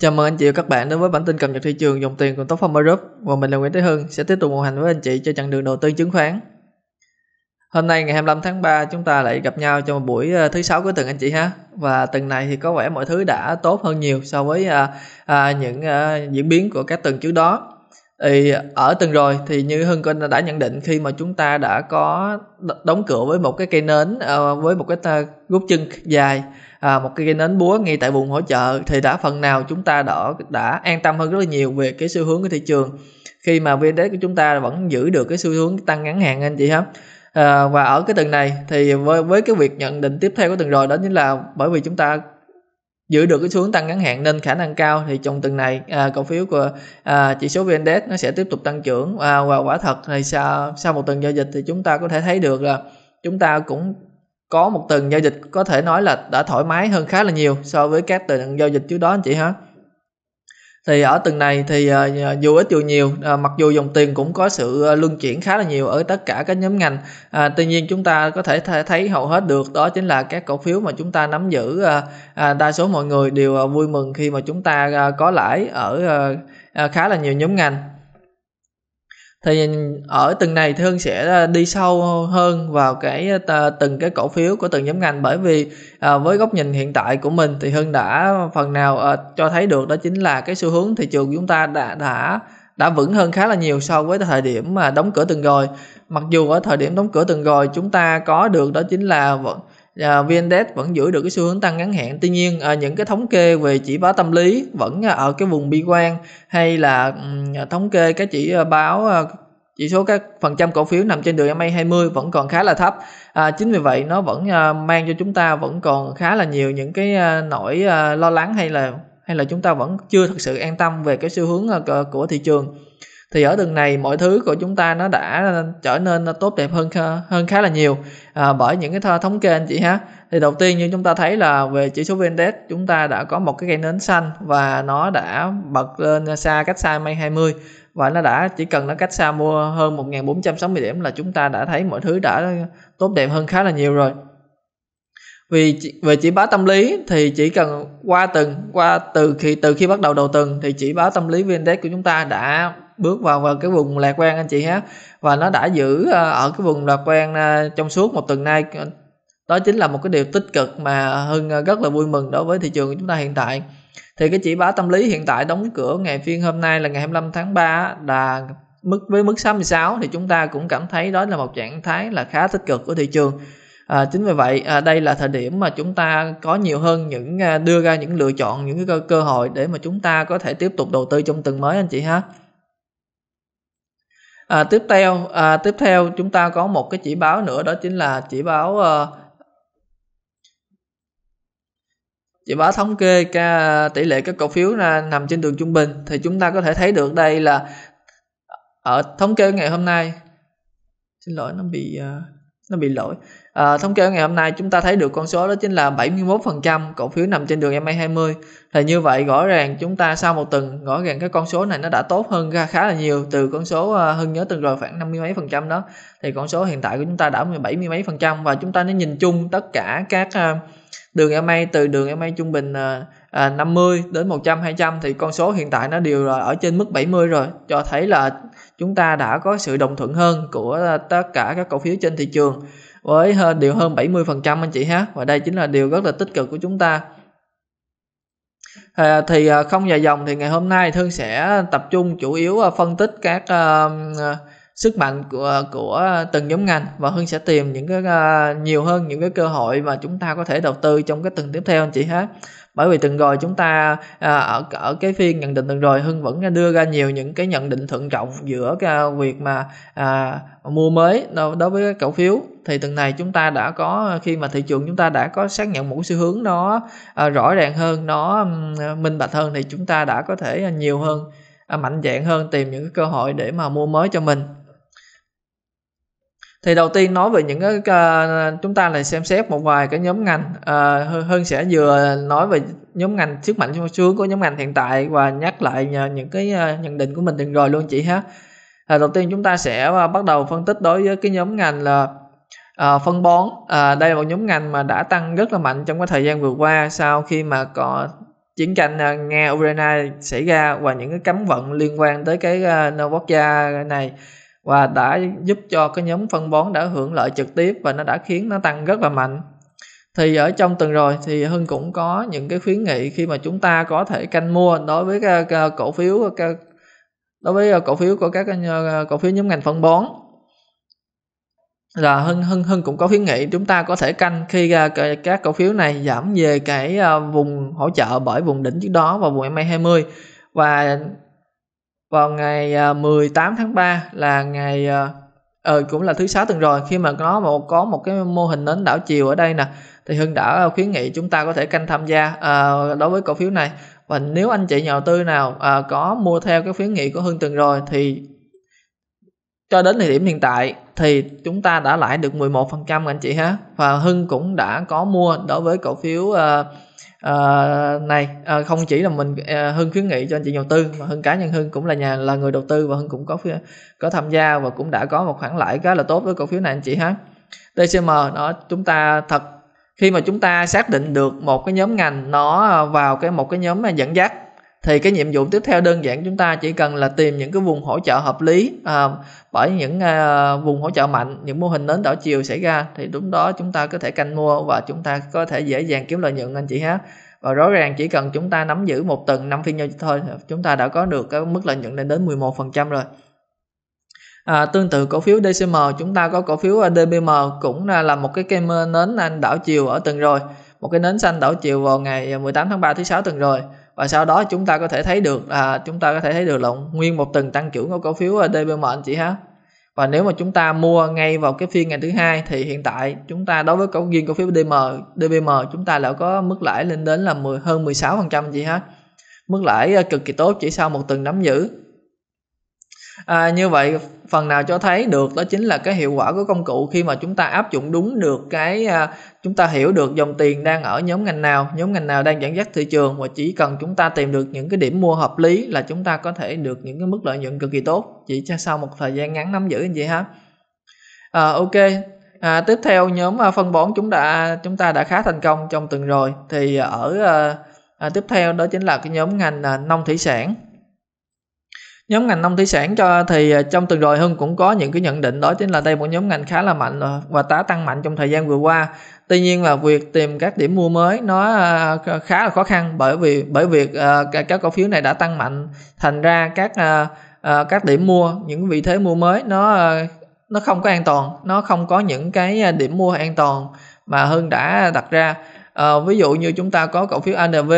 Chào mừng anh chị và các bạn đến với bản tin cập nhật thị trường dòng tiền của Top Farmer Group và mình là Nguyễn Thế Hưng sẽ tiếp tục đồng hành với anh chị cho chặng đường đầu tư chứng khoán. Hôm nay ngày 25 tháng 3 chúng ta lại gặp nhau trong một buổi ờ, thứ sáu của tuần anh chị ha và tuần này thì có vẻ mọi thứ đã tốt hơn nhiều so với à, à, những à, diễn biến của các tuần trước đó thì ở tuần rồi thì như hưng con đã nhận định khi mà chúng ta đã có đóng cửa với một cái cây nến ờ, với một cái gút chân dài à, một cái cây nến búa ngay tại vùng hỗ trợ thì đã phần nào chúng ta đã đã an tâm hơn rất là nhiều về cái xu hướng của thị trường khi mà vn index của chúng ta vẫn giữ được cái xu hướng tăng ngắn hạn anh chị ha ờ, và ở cái tuần này thì với với cái việc nhận định tiếp theo của tuần rồi đó chính là bởi vì chúng ta giữ được cái xu hướng tăng ngắn hạn nên khả năng cao thì trong tuần này à, cổ phiếu của à, chỉ số vn index nó sẽ tiếp tục tăng trưởng à, và quả thật thì sau sau một tuần giao dịch thì chúng ta có thể thấy được là chúng ta cũng có một tuần giao dịch có thể nói là đã thoải mái hơn khá là nhiều so với các tuần giao dịch trước đó anh chị ha thì ở tuần này thì uh, dù ít dù nhiều uh, mặc dù dòng tiền cũng có sự uh, luân chuyển khá là nhiều ở tất cả các nhóm ngành uh, tuy nhiên chúng ta có thể th- thấy hầu hết được đó chính là các cổ phiếu mà chúng ta nắm giữ uh, uh, đa số mọi người đều uh, vui mừng khi mà chúng ta uh, có lãi ở uh, uh, khá là nhiều nhóm ngành thì ờ, ở từng này thì Hưng sẽ ờ, đi sâu hơn vào cái ờ, từng cái cổ phiếu của từng nhóm ngành bởi vì với góc nhìn hiện tại của mình thì Hưng đã phần nào cho thấy được đó chính là cái xu hướng thị trường chúng ta đã đã đã vững hơn khá là nhiều so với thời điểm mà đóng cửa từng rồi mặc dù ở thời điểm đóng cửa từng rồi chúng ta có được đó chính là uh, vẫn giữ được cái xu hướng tăng ngắn hạn tuy nhiên ờ, những cái thống kê về chỉ báo tâm lý vẫn ờ, ở cái vùng bi quan hay là thống kê cái chỉ báo chỉ số các phần trăm cổ phiếu nằm trên đường MA 20 vẫn còn khá là thấp. À, chính vì vậy nó vẫn mang cho chúng ta vẫn còn khá là nhiều những cái nỗi lo lắng hay là hay là chúng ta vẫn chưa thực sự an tâm về cái xu hướng của thị trường thì ở đường này mọi thứ của chúng ta nó đã trở nên tốt đẹp hơn hơn khá là nhiều à, bởi những cái thống kê anh chị ha thì đầu tiên như chúng ta thấy là về chỉ số vn index chúng ta đã có một cái cây nến xanh và nó đã bật lên xa cách xa may 20 và nó đã chỉ cần nó cách xa mua hơn 1460 điểm là chúng ta đã thấy mọi thứ đã tốt đẹp hơn khá là nhiều rồi vì về chỉ báo tâm lý thì chỉ cần qua từng qua từ khi từ khi bắt đầu đầu tuần thì chỉ báo tâm lý vn index của chúng ta đã bước vào, vào cái vùng lạc quan anh chị ha và nó đã giữ ờ, ở cái vùng lạc quan ờ, trong suốt một tuần nay đó chính là một cái điều tích cực mà hưng ờ, rất là vui mừng đối với thị trường của chúng ta hiện tại thì cái chỉ báo tâm lý hiện tại đóng cửa ngày phiên hôm nay là ngày 25 tháng 3 là mức với mức 66 thì chúng ta cũng cảm thấy đó là một trạng thái là khá tích cực của thị trường à, chính vì vậy à, đây là thời điểm mà chúng ta có nhiều hơn những à, đưa ra những lựa chọn những cái cơ, cơ hội để mà chúng ta có thể tiếp tục đầu tư trong tuần mới anh chị ha à, tiếp theo à, tiếp theo chúng ta có một cái chỉ báo nữa đó chính là chỉ báo uh, chỉ báo thống kê ca tỷ lệ các cổ phiếu là nằm trên đường trung bình thì chúng ta có thể thấy được đây là ở thống kê ngày hôm nay xin lỗi nó bị uh, nó bị lỗi À, thống kê ngày hôm nay chúng ta thấy được con số đó chính là 71% cổ phiếu nằm trên đường MA20. Thì như vậy rõ ràng chúng ta sau một tuần rõ ràng cái con số này nó đã tốt hơn ra khá là nhiều từ con số ờ, hơn nhớ từng rồi khoảng 50 mấy phần trăm đó. Thì con số hiện tại của chúng ta đã 70 mấy phần trăm và chúng ta nếu nhìn chung tất cả các ờ, đường MA từ đường MA trung bình à, 50 đến 100 200 thì con số hiện tại nó đều là ở trên mức 70 rồi cho thấy là chúng ta đã có sự đồng thuận hơn của tất cả các cổ phiếu trên thị trường với điều hơn 70% anh chị ha và đây chính là điều rất là tích cực của chúng ta À, thì à, không dài dòng thì ngày hôm nay thương sẽ tập trung chủ yếu à, phân tích các uh, sức mạnh của của từng nhóm ngành và hương sẽ tìm những cái uh, nhiều hơn những cái cơ hội mà chúng ta có thể đầu tư trong cái tuần tiếp theo anh chị ha bởi vì từng rồi chúng ta à, ở ở cái phiên nhận định từng rồi hưng vẫn đưa ra nhiều những cái nhận định thận trọng giữa cái việc mà à, mua mới đối với cổ phiếu thì tuần này chúng ta đã có khi mà thị trường chúng ta đã có xác nhận một xu hướng nó à, rõ ràng hơn nó minh bạch hơn thì chúng ta đã có thể à, nhiều hơn à, mạnh dạng hơn tìm những cái cơ hội để mà mua mới cho mình thì đầu tiên nói về những cái uh, chúng ta lại xem xét một vài cái nhóm ngành uh, à, hơn sẽ vừa nói về nhóm ngành sức mạnh sung sướng của nhóm ngành hiện tại và nhắc lại những cái uh, nhận định của mình từng rồi luôn chị ha à, đầu tiên chúng ta sẽ uh, bắt đầu phân tích đối với cái nhóm ngành là uh, phân bón uh, đây là một nhóm ngành mà đã tăng rất là mạnh trong cái thời gian vừa qua sau khi mà có chiến tranh uh, nga ukraine xảy ra và những cái cấm vận liên quan tới cái uh, quốc gia này và đã giúp cho cái nhóm phân bón đã hưởng lợi trực tiếp và nó đã khiến nó tăng rất là mạnh thì ở trong tuần rồi thì Hưng cũng có những cái khuyến nghị khi mà chúng ta có thể canh mua đối với các cổ phiếu các, đối với ờ, cổ phiếu của các ờ, cổ phiếu nhóm ngành phân bón là Hưng Hưng Hưng cũng có khuyến nghị chúng ta có thể canh khi ờ, các cổ phiếu này giảm về cái vùng hỗ trợ bởi vùng đỉnh trước đó và vùng MA20 e và vào ngày 18 à, tháng 3 là ngày à, ờ cũng là thứ sáu tuần rồi khi mà nó một có một cái mô hình nến đảo chiều ở đây nè thì Hưng đã khuyến nghị chúng ta có thể canh tham gia à, đối với cổ phiếu này và nếu anh chị nhà đầu tư nào à, có mua theo cái khuyến nghị của Hưng tuần rồi thì cho đến thời điểm hiện tại thì chúng ta đã lãi được 11% anh chị ha và Hưng cũng đã có mua đối với cổ phiếu uh, uh, này uh, không chỉ là mình uh, hưng khuyến nghị cho anh chị đầu tư mà hưng cá nhân hưng cũng là nhà là người đầu tư và hưng cũng có có tham gia và cũng đã có một khoản lãi khá là tốt với cổ phiếu này anh chị ha tcm đó chúng ta thật khi mà chúng ta xác định được một cái nhóm ngành nó vào cái một cái nhóm dẫn dắt thì cái nhiệm vụ tiếp theo đơn giản chúng ta chỉ cần là tìm những cái vùng hỗ trợ hợp lý à, bởi những à, vùng hỗ trợ mạnh những mô hình nến đảo chiều xảy ra thì đúng đó chúng ta có thể canh mua và chúng ta có thể dễ dàng kiếm lợi nhuận anh chị ha và rõ ràng chỉ cần chúng ta nắm giữ một tuần năm phiên giao dịch thôi chúng ta đã có được cái mức lợi nhuận lên đến 11% rồi À, tương tự cổ phiếu DCM chúng ta có cổ phiếu à, DBM cũng là, một cái cây nến đảo chiều ở tuần rồi một cái nến xanh đảo chiều vào ngày 18 tháng 3 thứ sáu tuần rồi và sau đó chúng ta có thể thấy được là chúng ta có thể thấy được là nguyên một tuần tăng trưởng của cổ phiếu à, DBM anh chị ha và nếu mà chúng ta mua ngay vào cái phiên ngày thứ hai thì hiện tại chúng ta đối với cổ riêng cổ phiếu DM DBM chúng ta đã có mức lãi lên đến là 10 hơn 16% chị ha mức lãi à, cực kỳ tốt chỉ sau một tuần nắm giữ à, như vậy phần nào cho thấy được đó chính là cái hiệu quả của công cụ khi mà chúng ta áp dụng đúng được cái à, chúng ta hiểu được dòng tiền đang ở nhóm ngành nào nhóm ngành nào đang dẫn dắt thị trường và chỉ cần chúng ta tìm được những cái điểm mua hợp lý là chúng ta có thể được những cái mức lợi nhuận cực kỳ tốt chỉ sau một thời gian ngắn nắm giữ như vậy ha à, ok À, tiếp theo nhóm à, phân bón chúng đã chúng ta đã khá thành công trong tuần rồi thì ở à, à, tiếp theo đó chính là cái nhóm ngành à, nông thủy sản nhóm ngành nông thủy sản cho thì à, trong tuần rồi hưng cũng có những cái nhận định đó chính là đây một nhóm ngành khá là mạnh à, và tá tăng mạnh trong thời gian vừa qua tuy nhiên là việc tìm các điểm mua mới nó à, khá là khó khăn bởi vì bởi việc các cổ phiếu này đã tăng mạnh thành ra các các điểm mua những vị thế mua mới nó nó không có an toàn nó không có những cái điểm mua an toàn mà hưng đã đặt ra ờ, ví dụ như chúng ta có cổ phiếu ANV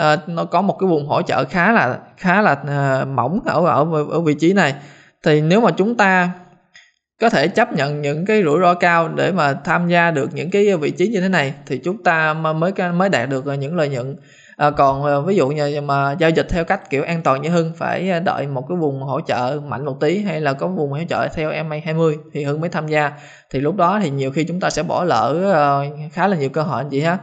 uh, nó có một cái vùng hỗ trợ khá là khá là uh, mỏng ở ở ở vị trí này thì nếu mà chúng ta có thể chấp nhận những cái rủi ro cao để mà tham gia được những cái vị trí như thế này thì chúng ta mới mới đạt được ờ, những lợi nhuận à, còn ví dụ như mà giao dịch theo cách kiểu an toàn như Hưng phải đợi một cái vùng hỗ trợ mạnh một tí hay là có vùng hỗ trợ theo MA 20 thì Hưng mới tham gia thì lúc đó thì nhiều khi chúng ta sẽ bỏ lỡ khá là nhiều cơ hội anh chị ha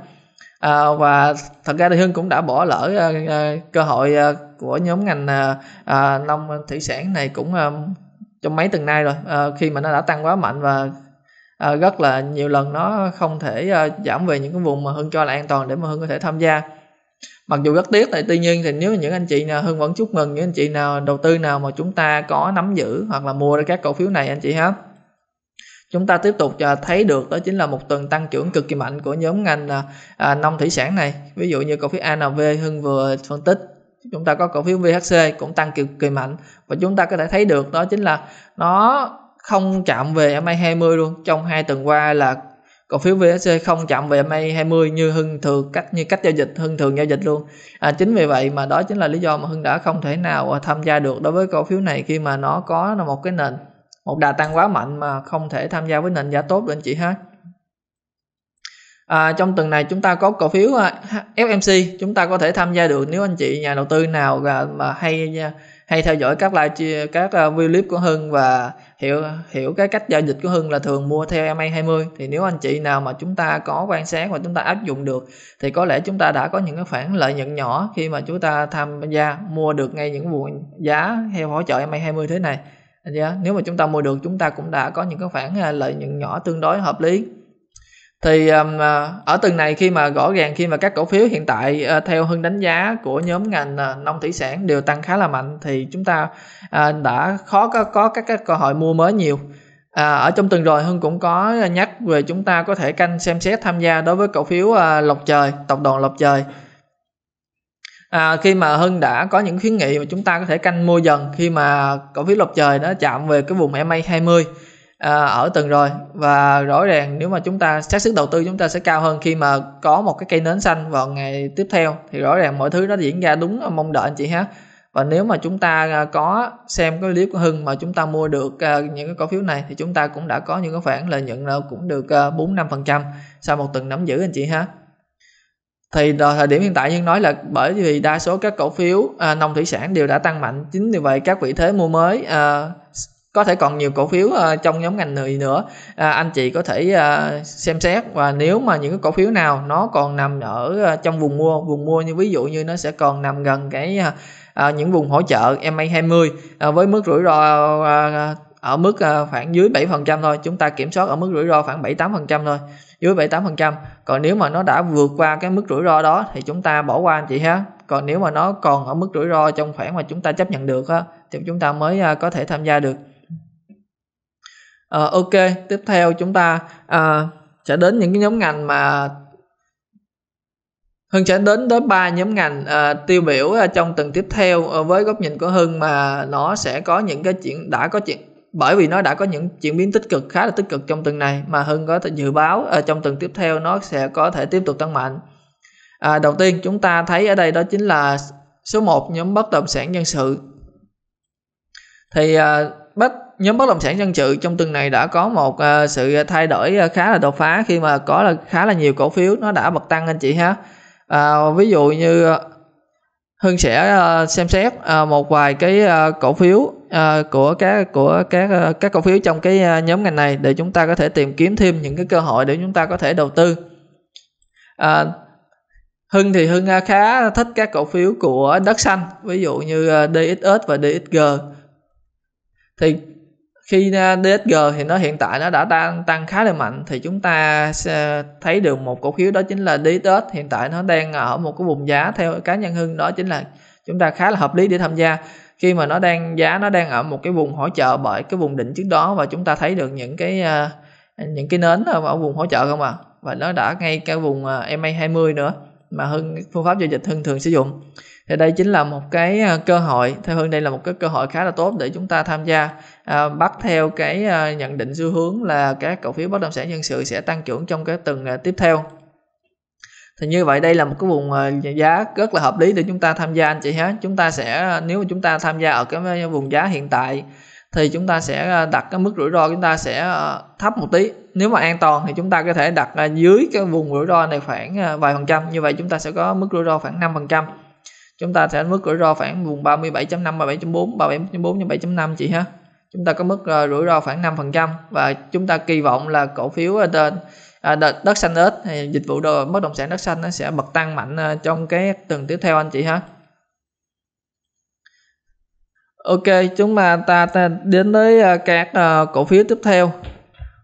à, và thật ra thì hưng cũng đã bỏ lỡ à, cơ hội à, của nhóm ngành à, à, nông thủy sản này cũng à, trong mấy tuần nay rồi à, khi mà nó đã tăng quá mạnh và à, rất là nhiều lần nó không thể à, giảm về những cái vùng mà hưng cho là an toàn để mà hưng có thể tham gia mặc dù rất tiếc tại tuy nhiên thì nếu những anh chị nào hưng vẫn chúc mừng những anh chị nào đầu tư nào mà chúng ta có nắm giữ hoặc là mua được các cổ phiếu này anh chị ha chúng ta tiếp tục à, thấy được đó chính là một tuần tăng trưởng cực kỳ mạnh của nhóm ngành à, à, nông thủy sản này ví dụ như cổ phiếu ANV Hưng vừa phân tích chúng ta có cổ phiếu VHC cũng tăng cực kỳ mạnh và chúng ta có thể thấy được đó chính là nó không chạm về MA20 luôn trong hai tuần qua là cổ phiếu VHC không chạm về MA20 như Hưng thường cách như cách giao dịch Hưng thường giao dịch luôn à, chính vì vậy mà đó chính là lý do mà Hưng đã không thể nào tham gia được đối với cổ phiếu này khi mà nó có một cái nền một đà tăng quá mạnh mà không thể tham gia với nền giá tốt được anh chị ha À, trong tuần này chúng ta có cổ phiếu à, FMC chúng ta có thể tham gia được nếu anh chị nhà đầu tư nào mà hay à, hay theo dõi các live các à, view clip của Hưng và hiểu hiểu cái cách giao dịch của Hưng là thường mua theo MA20 thì nếu anh chị nào mà chúng ta có quan sát và chúng ta áp dụng được thì có lẽ chúng ta đã có những cái khoản lợi nhuận nhỏ khi mà chúng ta tham gia mua được ngay những vùng giá theo hỗ trợ MA20 thế này đánh dạ, nếu mà chúng ta mua được chúng ta cũng đã có những cái khoản à, lợi nhuận nhỏ tương đối hợp lý thì um, ở tuần này khi mà rõ ràng khi mà các cổ phiếu hiện tại uh, theo hưng đánh giá của nhóm ngành uh, nông thủy sản đều tăng khá là mạnh thì chúng ta uh, đã khó có, có các, các cơ hội mua mới nhiều À, ở trong tuần rồi Hưng cũng có nhắc về chúng ta có thể canh xem xét tham gia đối với cổ phiếu à, lọc trời, tập đoàn lộc trời à, khi mà hưng đã có những khuyến nghị mà chúng ta có thể canh mua dần khi mà cổ phiếu lộc trời nó chạm về cái vùng ma 20 à, ở tuần rồi và rõ ràng nếu mà chúng ta xác suất đầu tư chúng ta sẽ cao hơn khi mà có một cái cây nến xanh vào ngày tiếp theo thì rõ ràng mọi thứ nó diễn ra đúng mong đợi anh chị ha và nếu mà chúng ta à, có xem cái clip của Hưng mà chúng ta mua được à, những cái cổ phiếu này thì chúng ta cũng đã có những cái khoản lợi nhuận cũng được 4 à, 5% sau một tuần nắm giữ anh chị ha thì thời điểm hiện tại nhưng nói là bởi vì đa số các cổ phiếu à, nông thủy sản đều đã tăng mạnh chính vì vậy các vị thế mua mới à, có thể còn nhiều cổ phiếu à, trong nhóm ngành này nữa à, anh chị có thể à, xem xét và nếu mà những cái cổ phiếu nào nó còn nằm ở à, trong vùng mua vùng mua như ví dụ như nó sẽ còn nằm gần cái à, à những vùng hỗ trợ MA20 à, với mức rủi ro à, à ở mức à, khoảng dưới 7% thôi chúng ta kiểm soát ở mức rủi ro khoảng 7 8% thôi dưới 78%. Còn nếu mà nó đã vượt qua cái mức rủi ro đó thì chúng ta bỏ qua anh chị ha. Còn nếu mà nó còn ở mức rủi ro trong khoảng mà chúng ta chấp nhận được thì chúng ta mới à, có thể tham gia được. À, ok, tiếp theo chúng ta à, sẽ đến những cái nhóm ngành mà Hưng sẽ đến tới ba nhóm ngành à, tiêu biểu à, trong tuần tiếp theo à, với góc nhìn của Hưng mà nó sẽ có những cái chuyện đã có chuyện bởi vì nó đã có những chuyển biến tích cực khá là tích cực trong tuần này mà Hưng có thể dự báo ở ờ, trong tuần tiếp theo nó sẽ có thể tiếp tục tăng mạnh. À, đầu tiên chúng ta thấy ở đây đó chính là số 1 nhóm bất động sản dân sự. Thì à, bất nhóm bất động sản dân sự trong tuần này đã có một à, sự thay đổi khá là đột phá khi mà có là khá là nhiều cổ phiếu nó đã bật tăng anh chị ha. À, ví dụ như Hưng sẽ uh, xem xét uh, một vài cái uh, cổ phiếu uh, của các của các uh, các cổ phiếu trong cái uh, nhóm ngành này để chúng ta có thể tìm kiếm thêm những cái cơ hội để chúng ta có thể đầu tư. Uh, Hưng thì Hưng uh, khá thích các cổ phiếu của đất xanh, ví dụ như uh, DXS và DXG. Thì khi à, DSG thì nó hiện tại nó đã tăng tăng khá là mạnh thì chúng ta sẽ thấy được một cổ phiếu đó chính là DSS hiện tại nó đang ở một cái vùng giá theo cá nhân hưng đó chính là chúng ta khá là hợp lý để tham gia khi mà nó đang giá nó đang ở một cái vùng hỗ trợ bởi cái vùng đỉnh trước đó và chúng ta thấy được những cái à, những cái nến ở vùng hỗ trợ không ạ à? và nó đã ngay cái vùng à, MA20 nữa mà hưng phương pháp giao dịch hưng thường sử dụng thì đây chính là một cái à, cơ hội theo hưng đây là một cái cơ hội khá là tốt để chúng ta tham gia à, bắt theo cái à, nhận định xu hướng là các cổ phiếu bất động sản nhân sự sẽ tăng trưởng trong cái tuần à, tiếp theo thì như vậy đây là một cái vùng giá rất là hợp lý để chúng ta tham gia anh chị ha chúng ta sẽ nếu mà chúng ta tham gia ở cái vùng giá hiện tại thì chúng ta sẽ ờ, đặt cái mức rủi ro chúng ta sẽ ờ, thấp một tí nếu mà an toàn thì chúng ta có thể đặt ờ, dưới cái vùng rủi ro này khoảng vài phần trăm như vậy chúng ta sẽ có mức rủi ro khoảng 5 phần trăm chúng ta sẽ mức rủi ro khoảng vùng 37.5 37.4 37.4 7.5 chị ha chúng ta có mức rủi ro khoảng 5 phần trăm và chúng ta kỳ vọng là cổ phiếu trên đất xanh ếch dịch vụ đồ, bất động sản đất xanh nó sẽ bật tăng mạnh trong cái tuần tiếp theo anh chị ha Ok, chúng ta, ta, ta đến tới ờ, các ờ, cổ phiếu tiếp theo.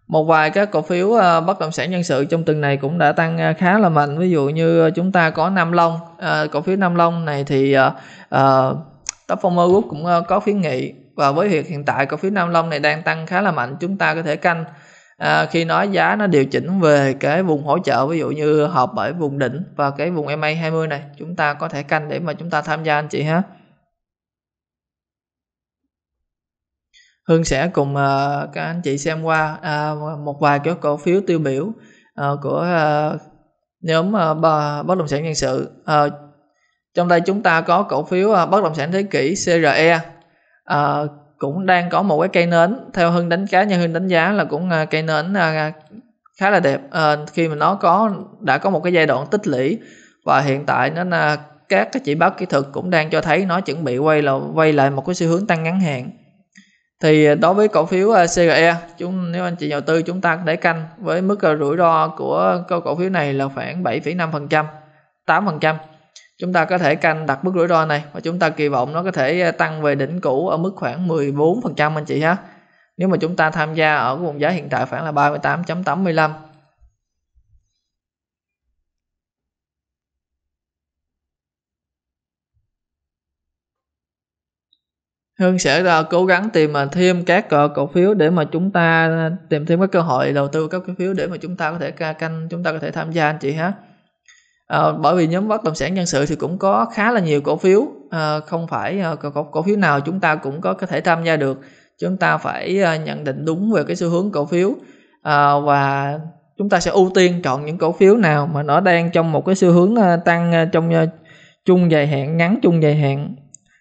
Một vài các cổ phiếu ờ, bất động sản nhân sự trong tuần này cũng đã tăng khá là mạnh. Ví dụ như chúng ta có Nam Long, cổ phiếu Nam Long này thì à, Top Former Group cũng có khuyến nghị và với việc hiện tại cổ phiếu Nam Long này đang tăng khá là mạnh, chúng ta có thể canh à, khi nói giá nó điều chỉnh về cái vùng hỗ trợ ví dụ như họp bởi vùng đỉnh và cái vùng MA 20 này, chúng ta có thể canh để mà chúng ta tham gia anh chị ha. Hương sẽ cùng uh, các anh chị xem qua uh, một vài cái cổ phiếu tiêu biểu uh, của uh, nhóm uh, bất động sản nhân sự. Uh, trong đây chúng ta có cổ phiếu uh, bất động sản thế kỷ CRE uh, cũng đang có một cái cây nến theo Hưng đánh giá như Hưng đánh giá là cũng uh, cây nến uh, khá là đẹp uh, khi mà nó có đã có một cái giai đoạn tích lũy và hiện tại nó uh, các cái chỉ báo kỹ thuật cũng đang cho thấy nó chuẩn bị quay là quay lại một cái xu hướng tăng ngắn hạn thì à, đối với cổ phiếu à, CGE chúng nếu anh chị đầu tư chúng ta có thể canh với mức à, rủi ro của cổ phiếu này là khoảng 7,5% 8% chúng ta có thể canh đặt mức rủi ro này và chúng ta kỳ vọng nó có thể tăng về đỉnh cũ ở mức khoảng 14% anh chị ha nếu mà chúng ta tham gia ở vùng giá hiện tại khoảng là 38.85 Hưng sẽ là cố gắng tìm mà thêm các à, cổ phiếu để mà chúng ta à, tìm thêm các cơ hội đầu tư các cổ phiếu để mà chúng ta có thể canh chúng ta có thể tham gia anh chị ha. À, bởi vì nhóm bất động sản nhân sự thì cũng có khá là nhiều cổ phiếu à, không phải à, cổ, cổ phiếu nào chúng ta cũng có có thể tham gia được chúng ta phải à, nhận định đúng về cái xu hướng cổ phiếu à, và chúng ta sẽ ưu tiên chọn những cổ phiếu nào mà nó đang trong một cái xu hướng à, tăng à, trong à, chung dài hạn ngắn chung dài hạn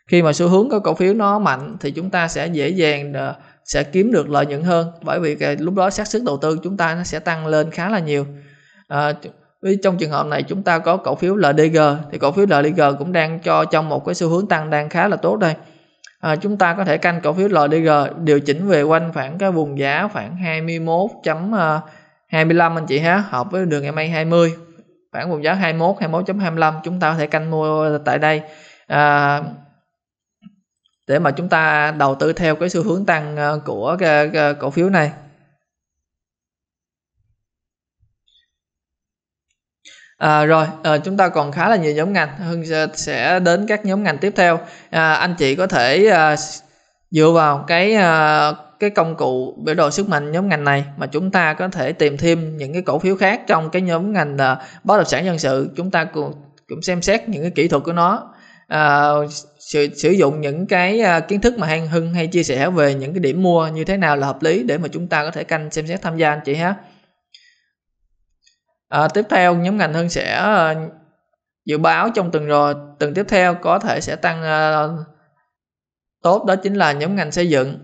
khi mà xu hướng của cổ phiếu nó mạnh thì chúng ta sẽ dễ dàng ờ, sẽ kiếm được lợi nhuận hơn bởi vì lúc đó xác suất đầu tư chúng ta nó sẽ tăng lên khá là nhiều à, trong trường hợp này chúng ta có cổ phiếu LDG thì cổ phiếu LDG cũng đang cho trong một cái xu hướng tăng đang khá là tốt đây à, chúng ta có thể canh cổ phiếu LDG điều chỉnh về quanh khoảng cái vùng giá khoảng 21.25 anh chị ha hợp với đường MA 20 khoảng vùng giá 21 21.25 chúng ta có thể canh mua tại đây à, để mà chúng ta đầu tư theo cái xu hướng tăng ờ, của cái, cái cổ phiếu này À, rồi à, chúng ta còn khá là nhiều nhóm ngành hưng sẽ đến các nhóm ngành tiếp theo à, anh chị có thể à, dựa vào cái à, cái công cụ biểu đồ sức mạnh nhóm ngành này mà chúng ta có thể tìm thêm những cái cổ phiếu khác trong cái nhóm ngành à, bất động sản dân sự chúng ta cũng cũng xem xét những cái kỹ thuật của nó Ờ, sử, sử dụng những cái ờ, kiến thức mà Hang Hưng hay chia sẻ về những cái điểm mua như thế nào là hợp lý để mà chúng ta có thể canh xem xét tham gia anh chị ha. À, tiếp theo nhóm ngành Hưng sẽ dự báo trong tuần rồi tuần tiếp theo có thể sẽ tăng uh, tốt đó chính là nhóm ngành xây dựng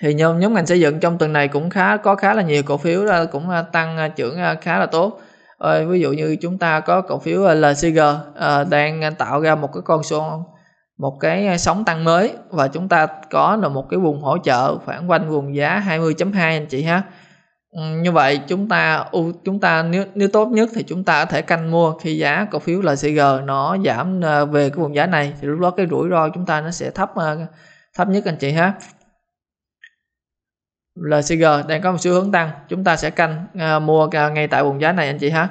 thì nhóm nhóm ngành xây dựng trong tuần này cũng khá có khá là nhiều cổ phiếu uh, cũng uh, tăng uh, trưởng uh, khá là tốt à, ví dụ như chúng ta có cổ phiếu ờ, LCG à, ờ, đang tạo ra một cái con số một cái ờ, sóng tăng mới và chúng ta có là một cái vùng hỗ trợ khoảng quanh vùng giá 20.2 anh chị ha ừ, như vậy chúng ta chúng ta nếu nếu tốt nhất thì chúng ta có thể canh mua khi giá cổ phiếu LCG nó giảm về cái vùng giá này thì lúc đó cái rủi ro chúng ta nó sẽ thấp thấp nhất anh chị ha LCG đang có một xu hướng tăng chúng ta sẽ canh à, mua à, ngay tại vùng giá này anh chị ha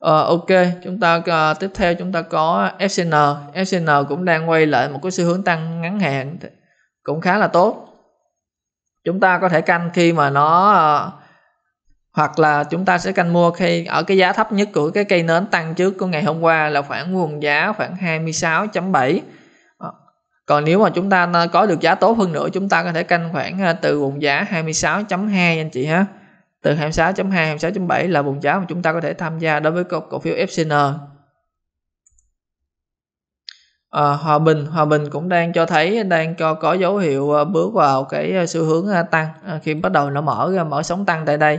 à, ok chúng ta à, tiếp theo chúng ta có FCN FCN cũng đang quay lại một cái xu hướng tăng ngắn hạn cũng khá là tốt chúng ta có thể canh khi mà nó à, hoặc là chúng ta sẽ canh mua khi ở cái giá thấp nhất của cái cây nến tăng trước của ngày hôm qua là khoảng vùng giá khoảng 26.7 còn nếu mà chúng ta có được giá tốt hơn nữa chúng ta có thể canh khoảng ờ, từ vùng giá 26.2 anh chị ha từ 26.2 26.7 là vùng giá mà chúng ta có thể tham gia đối với cổ, cổ phiếu FCN à, ờ, Hòa Bình Hòa Bình cũng đang cho thấy đang cho có dấu hiệu ờ, bước vào cái xu hướng tăng à, khi bắt đầu nó mở mở sóng tăng tại đây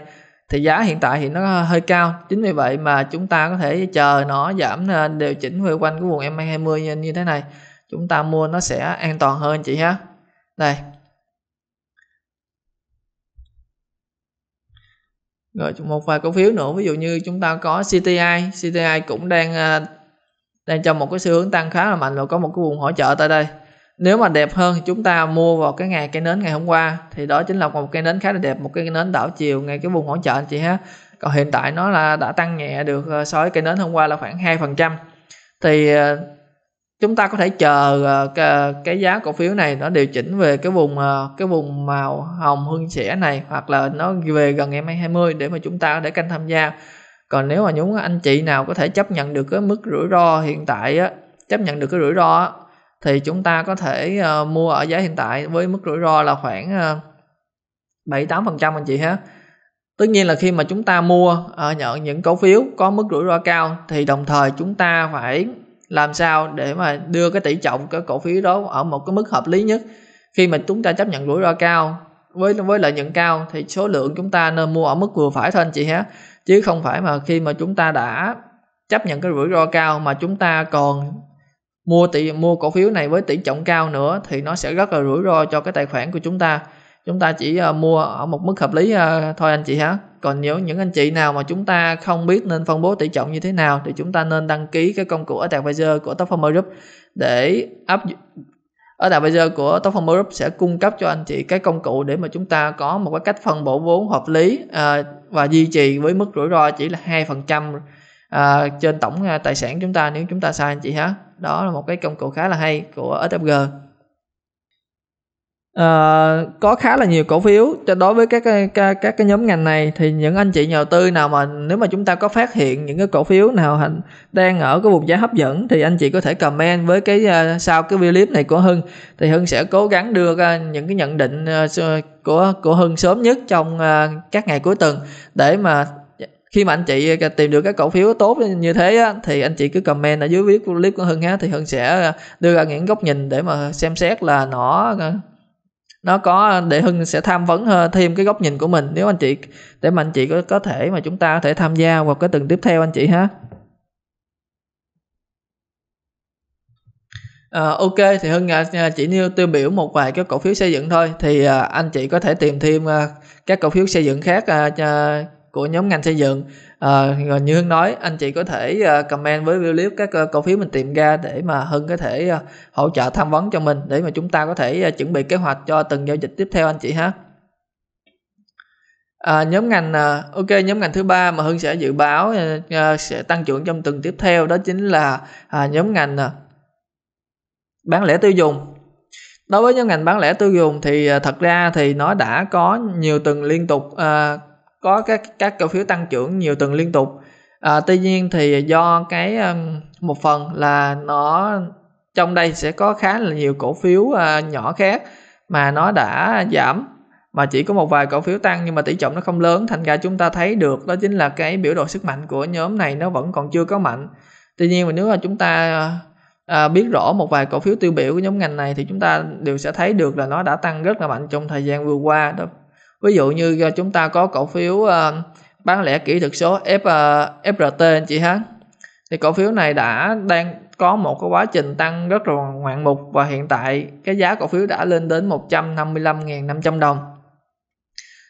thì giá hiện tại thì nó hơi cao chính vì vậy mà chúng ta có thể chờ nó giảm điều chỉnh về quanh cái vùng MA20 như thế này chúng ta mua nó sẽ an toàn hơn chị ha đây rồi một vài cổ phiếu nữa ví dụ như chúng ta có CTI CTI cũng đang à, đang trong một cái xu hướng tăng khá là mạnh và có một cái vùng hỗ trợ tại đây nếu mà đẹp hơn chúng ta mua vào cái ngày cây nến ngày hôm qua thì đó chính là một cây nến khá là đẹp một cái nến đảo chiều ngay cái vùng hỗ trợ anh chị ha còn hiện tại nó là đã tăng nhẹ được à, so với cây nến hôm qua là khoảng 2% thì à, chúng ta có thể chờ ờ, cái, giá cổ phiếu này nó điều chỉnh về cái vùng ờ, cái vùng màu hồng hưng xẻ này hoặc là nó về gần em 20 để mà chúng ta để canh tham gia còn nếu mà những anh chị nào có thể chấp nhận được cái mức rủi ro hiện tại á chấp nhận được cái rủi ro á, thì chúng ta có thể ờ, mua ở giá hiện tại với mức rủi ro là khoảng bảy tám phần trăm anh chị ha tất nhiên là khi mà chúng ta mua uh, nhận những cổ phiếu có mức rủi ro cao thì đồng thời chúng ta phải làm sao để mà đưa cái tỷ trọng cái cổ phiếu đó ở một cái mức hợp lý nhất khi mà chúng ta chấp nhận rủi ro cao với với lợi nhuận cao thì số lượng chúng ta nên mua ở mức vừa phải thôi anh chị ha chứ không phải mà khi mà chúng ta đã chấp nhận cái rủi ro cao mà chúng ta còn mua tỷ mua cổ phiếu này với tỷ trọng cao nữa thì nó sẽ rất là rủi ro cho cái tài khoản của chúng ta chúng ta chỉ uh, mua ở một mức hợp lý uh, thôi anh chị ha còn nếu những anh chị nào mà chúng ta không biết nên phân bố tỷ trọng như thế nào thì chúng ta nên đăng ký cái công cụ ở Advisor của Top Farmer Group để áp ở bây giờ của Top Farmer Group sẽ cung cấp cho anh chị cái công cụ để mà chúng ta có một cái cách phân bổ vốn hợp lý à, và duy trì với mức rủi ro chỉ là 2% à, trên tổng à, tài sản chúng ta nếu chúng ta sai anh chị ha đó là một cái công cụ khá là hay của SFG uh, có khá là nhiều cổ phiếu cho đối với các các các cái nhóm ngành này thì những anh chị nhà đầu tư nào mà nếu mà chúng ta có phát hiện những cái cổ phiếu nào đang ở cái vùng giá hấp dẫn thì anh chị có thể comment với cái uh, sau cái video clip này của Hưng thì Hưng sẽ cố gắng đưa ra những cái nhận định uh, của của Hưng sớm nhất trong uh, các ngày cuối tuần để mà khi mà anh chị tìm được các cổ phiếu tốt như thế á, thì anh chị cứ comment ở dưới clip của Hưng á thì Hưng sẽ đưa ra những góc nhìn để mà xem xét là nó nó có để hưng sẽ tham vấn ờ, thêm cái góc nhìn của mình nếu anh chị để mà anh chị có có thể mà chúng ta có thể tham gia vào cái tuần tiếp theo anh chị ha À, ok thì Hưng à, à, chỉ nêu tiêu biểu một vài cái cổ phiếu xây dựng thôi thì à, anh chị có thể tìm thêm à, các cổ phiếu xây dựng khác à, à, của nhóm ngành xây dựng à, như hưng nói anh chị có thể ờ, comment với clip các ờ, cổ phiếu mình tìm ra để mà hưng có thể hỗ trợ tham vấn cho mình để mà chúng ta có thể chuẩn bị kế hoạch cho từng giao dịch tiếp theo anh chị ha À, nhóm ngành ok nhóm ngành thứ ba mà hưng sẽ dự báo sẽ tăng trưởng trong tuần tiếp theo đó chính là à, nhóm ngành bán lẻ tiêu dùng đối với nhóm ngành bán lẻ tiêu dùng thì thật ra thì nó đã có nhiều tuần liên tục à, có các các cổ phiếu tăng trưởng nhiều tuần liên tục à, tuy nhiên thì do cái ờ, một phần là nó trong đây sẽ có khá là nhiều cổ phiếu à, nhỏ khác mà nó đã giảm mà chỉ có một vài cổ phiếu tăng nhưng mà tỷ trọng nó không lớn thành ra chúng ta thấy được đó chính là cái biểu đồ sức mạnh của nhóm này nó vẫn còn chưa có mạnh tuy nhiên mà nếu mà chúng ta à, biết rõ một vài cổ phiếu tiêu biểu của nhóm ngành này thì chúng ta đều sẽ thấy được là nó đã tăng rất là mạnh trong thời gian vừa qua đó ví dụ như à, chúng ta có cổ phiếu à, bán lẻ kỹ thuật số F, à, FRT anh chị ha thì cổ phiếu này đã đang có một cái quá trình tăng rất là ngoạn mục và hiện tại cái giá cổ phiếu đã lên đến 155.500 đồng